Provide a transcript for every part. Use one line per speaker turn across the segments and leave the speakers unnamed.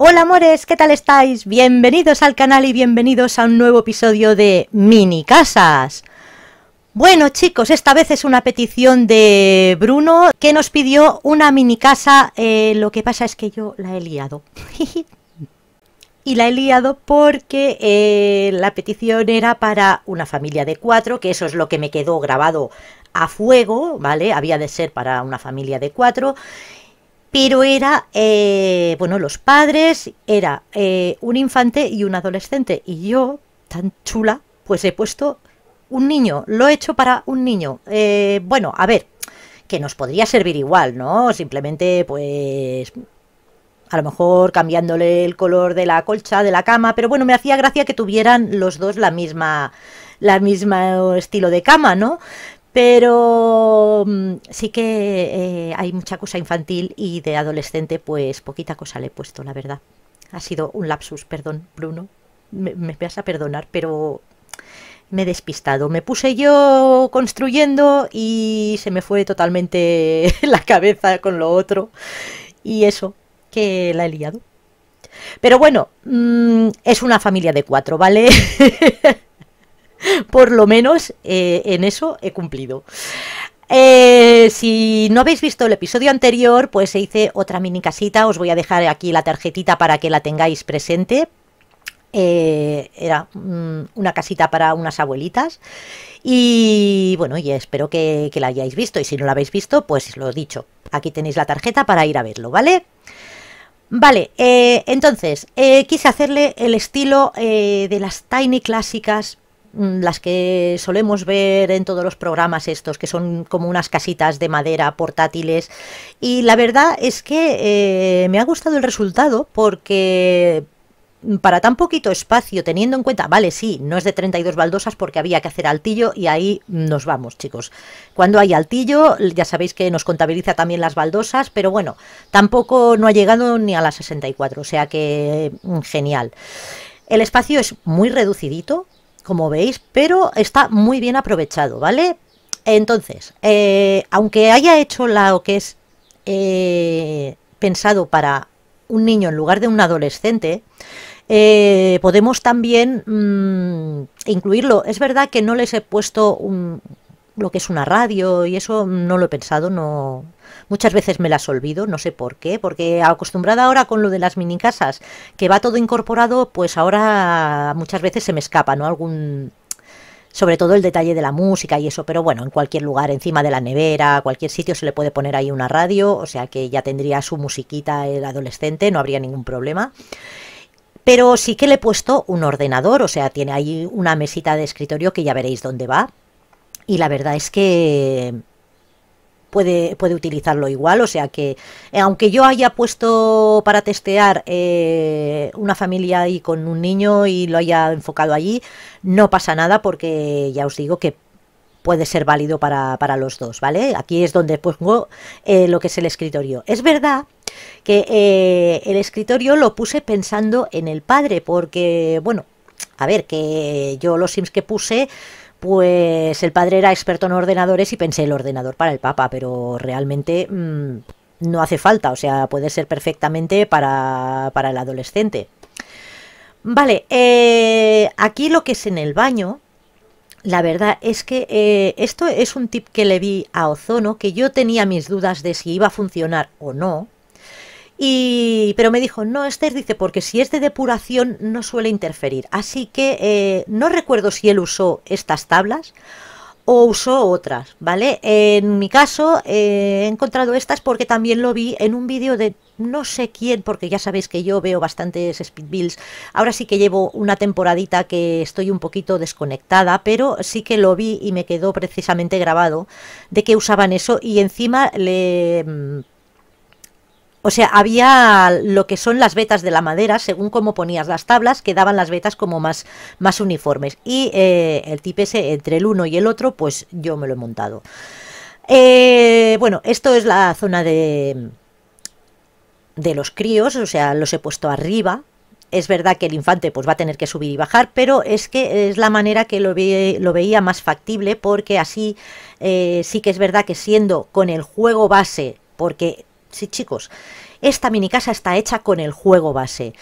Hola amores, ¿qué tal estáis? Bienvenidos al canal y bienvenidos a un nuevo episodio de Mini Casas. Bueno chicos, esta vez es una petición de Bruno que nos pidió una mini casa, eh, lo que pasa es que yo la he liado. y la he liado porque eh, la petición era para una familia de cuatro, que eso es lo que me quedó grabado a fuego, ¿vale? Había de ser para una familia de cuatro pero era, eh, bueno, los padres, era eh, un infante y un adolescente. Y yo, tan chula, pues he puesto un niño, lo he hecho para un niño. Eh, bueno, a ver, que nos podría servir igual, ¿no? Simplemente, pues, a lo mejor cambiándole el color de la colcha, de la cama, pero bueno, me hacía gracia que tuvieran los dos la misma la misma estilo de cama, ¿no? Pero mm, sí que eh, hay mucha cosa infantil y de adolescente, pues poquita cosa le he puesto, la verdad. Ha sido un lapsus, perdón, Bruno. Me, vas a perdonar, pero me he despistado. Me puse yo construyendo y se me fue totalmente la cabeza con lo otro. Y eso, que la he liado. Pero bueno, mm, es una familia de cuatro, ¿vale? por lo menos eh, en eso he cumplido. Eh, si no habéis visto el episodio anterior, pues se hice otra mini casita. Os voy a dejar aquí la tarjetita para que la tengáis presente. Eh, era mm, una casita para unas abuelitas. Y bueno, espero que, la hayáis visto. Y si no la habéis visto, pues lo he dicho. Aquí tenéis la tarjeta para ir a verlo, ¿vale? Vale, entonces, quise hacerle el estilo de las Tiny Clásicas Mm, las que solemos ver en todos los programas estos, que son como unas casitas de madera portátiles. Y la verdad es que eh, me ha gustado el resultado porque mm, para tan poquito espacio, teniendo en cuenta, vale, sí, no es de 32 baldosas porque había que hacer altillo y ahí nos vamos, chicos. Cuando hay altillo, ya sabéis que nos contabiliza también las baldosas, pero bueno, tampoco no ha llegado ni a las 64, o sea que mm, genial. El espacio es muy reducidito, como veis, pero está muy bien aprovechado, ¿vale? Entonces, eh, aunque haya hecho lo que es eh, pensado para un niño en lugar de un adolescente, eh, podemos también mm, incluirlo. Es verdad que no les he puesto un, lo que es una radio y eso no lo he pensado, no muchas veces me las olvido, no sé por qué, porque acostumbrada ahora con lo de las mini casas, que va todo incorporado, pues ahora muchas veces se me escapa, ¿no? algún sobre todo el detalle de la música y eso, pero bueno, en cualquier lugar, encima de la nevera, cualquier sitio se le puede poner ahí una radio, o sea que ya tendría su musiquita el adolescente, no habría ningún problema pero sí que le he puesto un ordenador, o sea, tiene ahí una mesita de escritorio que ya veréis dónde va, y la verdad es que puede, puede utilizarlo igual. O sea que, eh, aunque yo haya puesto para testear eh, una familia ahí con un niño y lo haya enfocado allí, no pasa nada porque ya os digo que puede ser válido para, para los dos, ¿vale? Aquí es donde pongo eh, lo que es el escritorio. Es verdad que el escritorio lo puse pensando en el padre porque, bueno, a ver, que yo los Sims que puse pues el padre era experto en ordenadores y pensé el ordenador para el Papa, pero realmente mm, no hace falta, o sea, puede ser perfectamente para, para el adolescente. Vale, eh, aquí lo que es en el baño, la verdad es que eh, esto es un tip que le vi a Ozono, que yo tenía mis dudas de si iba a funcionar o no, pero me dijo, no, Esther, dice, porque si es de depuración no suele interferir. Así que eh, no recuerdo si él usó estas tablas o usó otras, ¿vale? En mi caso eh, he encontrado estas porque también lo vi en un vídeo de no sé quién, porque ya sabéis que yo veo bastantes speedbills. Ahora sí que llevo una temporadita que estoy un poquito desconectada, pero sí que lo vi y me quedó precisamente grabado de que usaban eso y encima le mm, o sea, había lo que son las vetas de la madera, según cómo ponías las tablas, quedaban las vetas como más, más uniformes. Y eh, el tip ese, entre el uno y el otro, pues yo me lo he montado. Eh, bueno, esto es la zona de, de los críos, o sea, los he puesto arriba, es verdad que el infante pues va a tener que subir y bajar, pero es que es la manera que lo, veía más factible porque así eh, sí que es verdad que siendo con el juego base, porque Sí, chicos, esta mini casa está hecha con el juego base.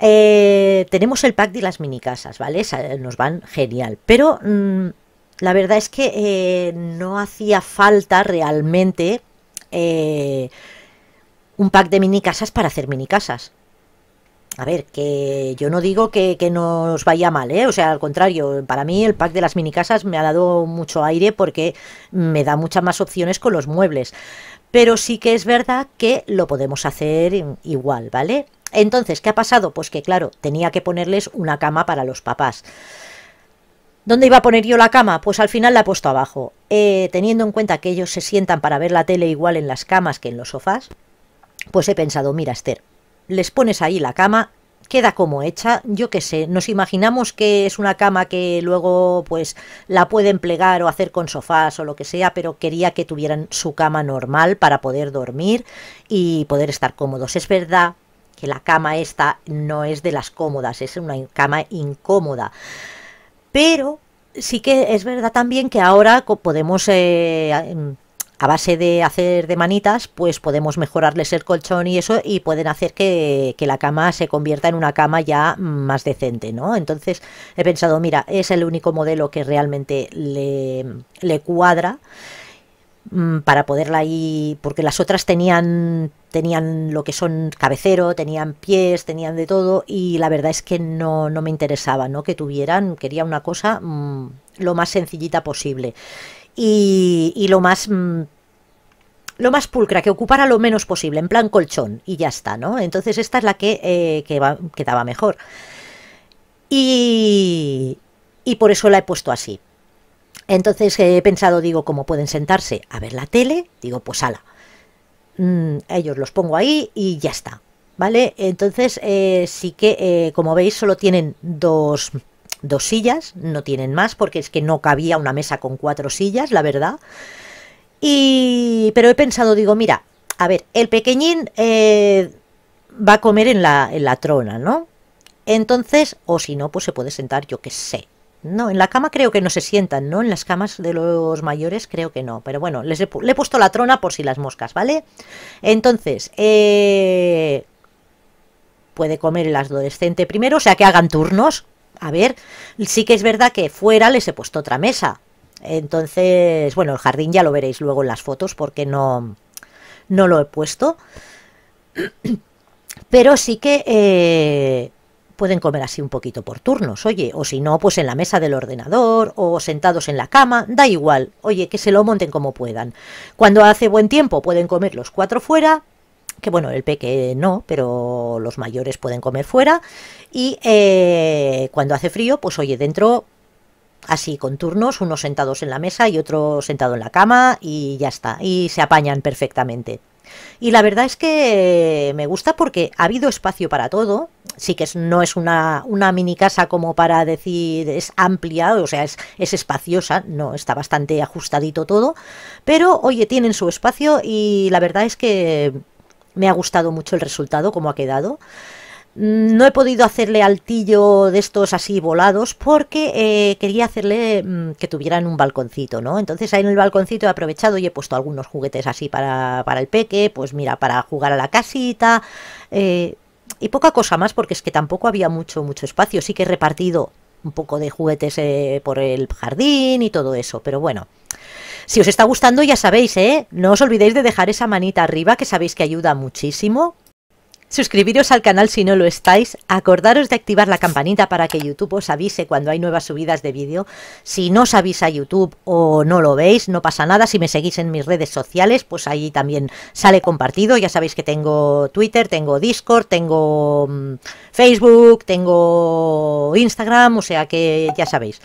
Eh, tenemos el pack de las mini casas, ¿vale? Eh, nos van genial. Pero mm, la verdad es que eh, no hacía falta realmente un pack de mini casas para hacer mini casas. A ver, que yo no digo que, que, nos vaya mal, ¿eh? O sea, al contrario, para mí el pack de las minicasas me ha dado mucho aire porque me da muchas más opciones con los muebles pero sí que es verdad que lo podemos hacer igual, ¿vale? Entonces, ¿qué ha pasado? Pues que, claro, tenía que ponerles una cama para los papás. ¿Dónde iba a poner yo la cama? Pues al final la he puesto abajo. Eh, teniendo en cuenta que ellos se sientan para ver la tele igual en las camas que en los sofás, pues he pensado, mira Esther, les pones ahí la cama queda como hecha, yo qué sé, nos imaginamos que es una cama que luego pues la pueden plegar o hacer con sofás o lo que sea, pero quería que tuvieran su cama normal para poder dormir y poder estar cómodos. Es verdad que la cama esta no es de las cómodas, es una cama incómoda. Pero sí que es verdad también que ahora podemos eh, a base de hacer de manitas, pues podemos mejorarles el colchón y eso, y pueden hacer que, la cama se convierta en una cama ya más decente, ¿no? Entonces he pensado, mira, es el único modelo que realmente le, le cuadra mm, para poderla ahí, porque las otras tenían tenían lo que son cabecero, tenían pies, tenían de todo y la verdad es que no, no me interesaba, ¿no? Que tuvieran, quería una cosa mm, lo más sencillita posible y, lo más... Mm, lo más pulcra, que ocupara lo menos posible, en plan colchón, y ya está, ¿no? Entonces esta es la que, eh, que quedaba mejor. Y, por eso la he puesto así. Entonces eh, he pensado, digo, ¿cómo pueden sentarse a ver la tele, digo, pues ala. Mm, ellos los pongo ahí y ya está. ¿Vale? Entonces eh, sí que, como veis, solo tienen dos, dos sillas, no tienen más porque es que no cabía una mesa con cuatro sillas, la verdad. Y, pero he pensado, digo, mira, a ver, el pequeñín eh, va a comer en la, trona, ¿no? Entonces, o si no, pues se puede sentar, yo qué sé. No, en la cama creo que no se sientan, ¿no? En las camas de los mayores creo que no. Pero bueno, les le he puesto la trona por si las moscas, ¿vale? Entonces, eh, puede comer el adolescente primero, o sea que hagan turnos, a ver, sí que es verdad que fuera les he puesto otra mesa. Entonces, bueno, el jardín ya lo veréis luego en las fotos porque no, no lo he puesto. Pero sí que eh, pueden comer así un poquito por turnos, oye, o si no, pues en la mesa del ordenador o sentados en la cama, da igual, oye, que se lo monten como puedan. Cuando hace buen tiempo pueden comer los cuatro fuera, que bueno, el peque no, pero los mayores pueden comer fuera. Y eh, cuando hace frío, pues oye, dentro, así con turnos, unos sentados en la mesa y otro sentado en la cama y ya está, y se apañan perfectamente. Y la verdad es que me gusta porque ha habido espacio para todo. Sí que no es una, mini casa como para decir es amplia, o sea, es, es espaciosa, no, está bastante ajustadito todo. Pero oye, tienen su espacio y la verdad es que me ha gustado mucho el resultado, como ha quedado. Mm, no he podido hacerle altillo de estos así volados porque eh, quería hacerle mm, que tuvieran un balconcito, ¿no? Entonces ahí en el balconcito he aprovechado y he puesto algunos juguetes así para, el peque, pues mira, para jugar a la casita eh, y poca cosa más porque es que tampoco había mucho, mucho espacio. Sí que he repartido un poco de juguetes eh, por el jardín y todo eso, pero bueno, si os está gustando, ya sabéis, ¿eh? No os olvidéis de dejar esa manita arriba, que sabéis que ayuda muchísimo. Suscribiros al canal si no lo estáis, acordaros de activar la campanita para que YouTube os avise cuando hay nuevas subidas de vídeo. Si no os avisa YouTube o no lo veis, no pasa nada. Si me seguís en mis redes sociales, pues ahí también sale compartido. Ya sabéis que tengo Twitter, tengo Discord, tengo mm, Facebook, tengo Instagram, o sea que ya sabéis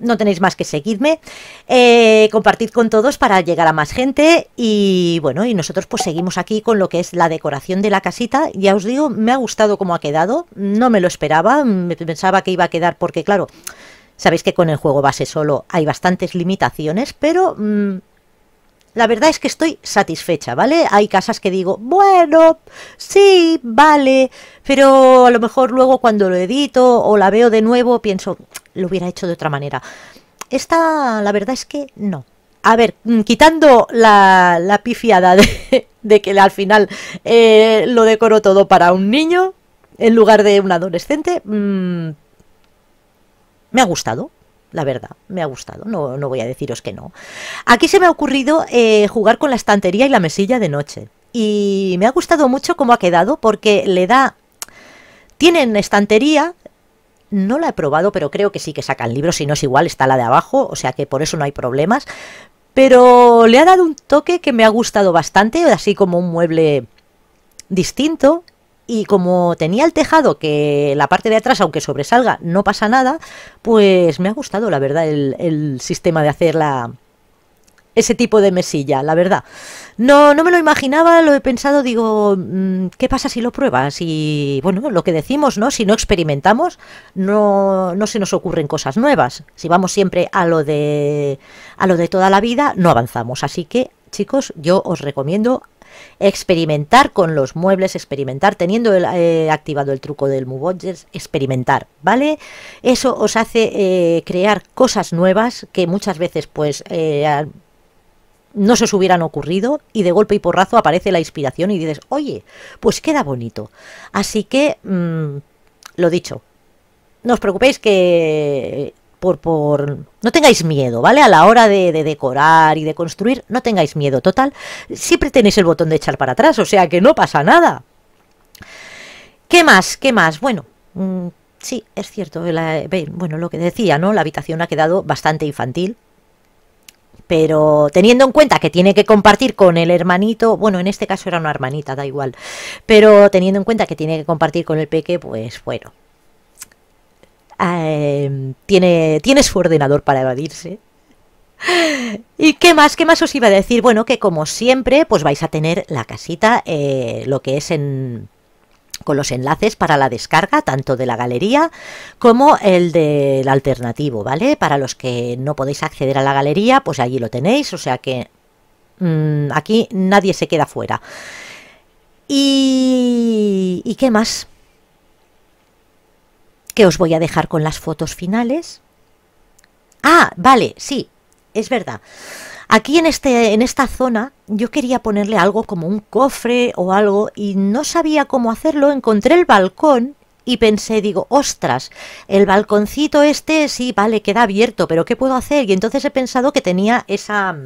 no tenéis más que seguirme, eh, compartid con todos para llegar a más gente y bueno, y nosotros pues seguimos aquí con lo que es la decoración de la casita. Ya os digo, me ha gustado cómo ha quedado, no me lo esperaba, me pensaba que iba a quedar porque claro, sabéis que con el juego base solo hay bastantes limitaciones, pero... Mm, la verdad es que estoy satisfecha, ¿vale? Hay casas que digo, bueno, sí, vale, pero a lo mejor luego cuando lo edito o la veo de nuevo pienso, lo hubiera hecho de otra manera. Esta, la verdad es que no. A ver, mm, quitando la, pifiada de, que al final eh, lo decoro todo para un niño en lugar de un adolescente, mm, me ha gustado, la verdad, me ha gustado, no, no voy a deciros que no. Aquí se me ha ocurrido eh, jugar con la estantería y la mesilla de noche. Y me ha gustado mucho cómo ha quedado porque le da... Tienen estantería, no la he probado, pero creo que sí que sacan libros, si no es igual, está la de abajo, o sea que por eso no hay problemas. Pero le ha dado un toque que me ha gustado bastante, así como un mueble distinto y como tenía el tejado que la parte de atrás, aunque sobresalga, no pasa nada, pues me ha gustado, la verdad, el, sistema de hacer ese tipo de mesilla, la verdad. No, no me lo imaginaba, lo he pensado, digo, mm, ¿qué pasa si lo pruebas? Y bueno, lo que decimos, ¿no? Si no experimentamos, no, no se nos ocurren cosas nuevas. Si vamos siempre a lo de a lo de toda la vida, no avanzamos. Así que, chicos, yo os recomiendo experimentar con los muebles, experimentar teniendo eh, activado el truco del Move experimentar, ¿vale? Eso os hace eh, crear cosas nuevas que muchas veces pues eh, no se os hubieran ocurrido y de golpe y porrazo aparece la inspiración y dices, oye, pues queda bonito. Así que, mm, lo dicho, no os preocupéis que por, por, no tengáis miedo, ¿vale? A la hora de, decorar y de construir, no tengáis miedo. Total, siempre tenéis el botón de echar para atrás, o sea que no pasa nada. ¿Qué más? ¿Qué más? Bueno, mm, sí, es cierto. bueno, lo que decía, ¿no? La habitación ha quedado bastante infantil. Pero teniendo en cuenta que tiene que compartir con el hermanito, bueno, en este caso era una hermanita, da igual. Pero teniendo en cuenta que tiene que compartir con el peque, pues bueno, Em, tiene, tiene su ordenador para evadirse. ¿Y qué más? ¿Qué más os iba a decir? Bueno, que como siempre, pues vais a tener la casita, eh, lo que es con los enlaces para la descarga, tanto de la galería como el del alternativo, ¿vale? Para los que no podéis acceder a la galería, pues allí lo tenéis, o sea que mm, aquí nadie se queda fuera. ¿Y, ¿Y qué más? que os voy a dejar con las fotos finales. Ah, vale, sí, es verdad. Aquí en, este, en esta zona yo quería ponerle algo como un cofre o algo y no sabía cómo hacerlo. Encontré el balcón y pensé, digo, ostras, el balconcito este sí, vale, queda abierto, pero ¿qué puedo hacer? Y entonces he pensado que tenía esa...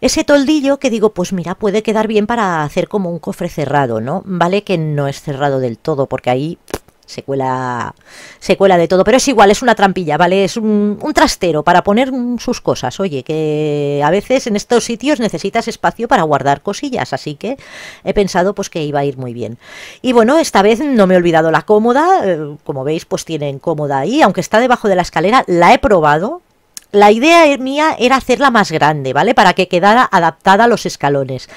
Ese toldillo que digo, pues mira, puede quedar bien para hacer como un cofre cerrado, ¿no? Vale que no es cerrado del todo, porque ahí secuela secuela de todo, pero es igual, es una trampilla, ¿vale? Es un, trastero para poner sus cosas. Oye, que a veces en estos sitios necesitas espacio para guardar cosillas, así que he pensado pues que iba a ir muy bien. Y bueno, esta vez no me he olvidado la cómoda, eh, como veis, pues tienen cómoda ahí, aunque está debajo de la escalera, la he probado, la idea eh, mía era hacerla más grande, ¿vale? Para que quedara adaptada a los escalones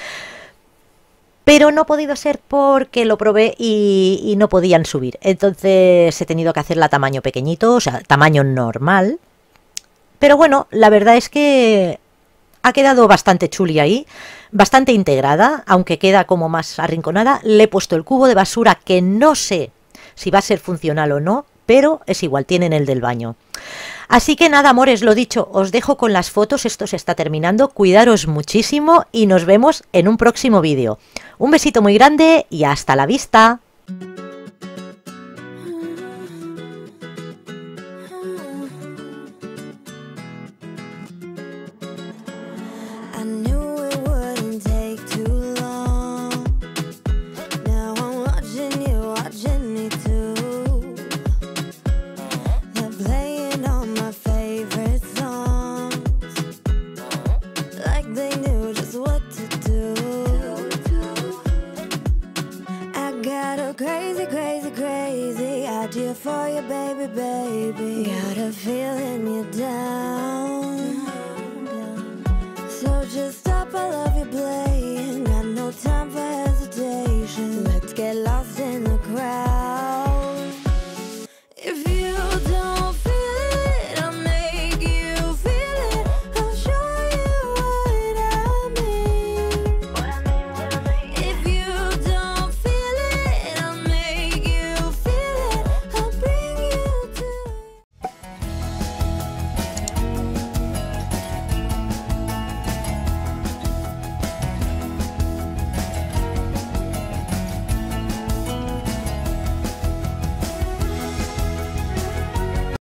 pero no ha podido ser porque lo probé y, no podían subir. Entonces he tenido que hacerla tamaño pequeñito, o sea, tamaño normal. Pero bueno, la verdad es que ha quedado bastante chuli ahí, bastante integrada, aunque queda como más arrinconada. Le he puesto el cubo de basura que no sé si va a ser funcional o no pero es igual, tienen el del baño. Así que nada, amores, lo dicho, os dejo con las fotos, esto se está terminando, cuidaros muchísimo y nos vemos en un próximo vídeo. Un besito muy grande y hasta la vista.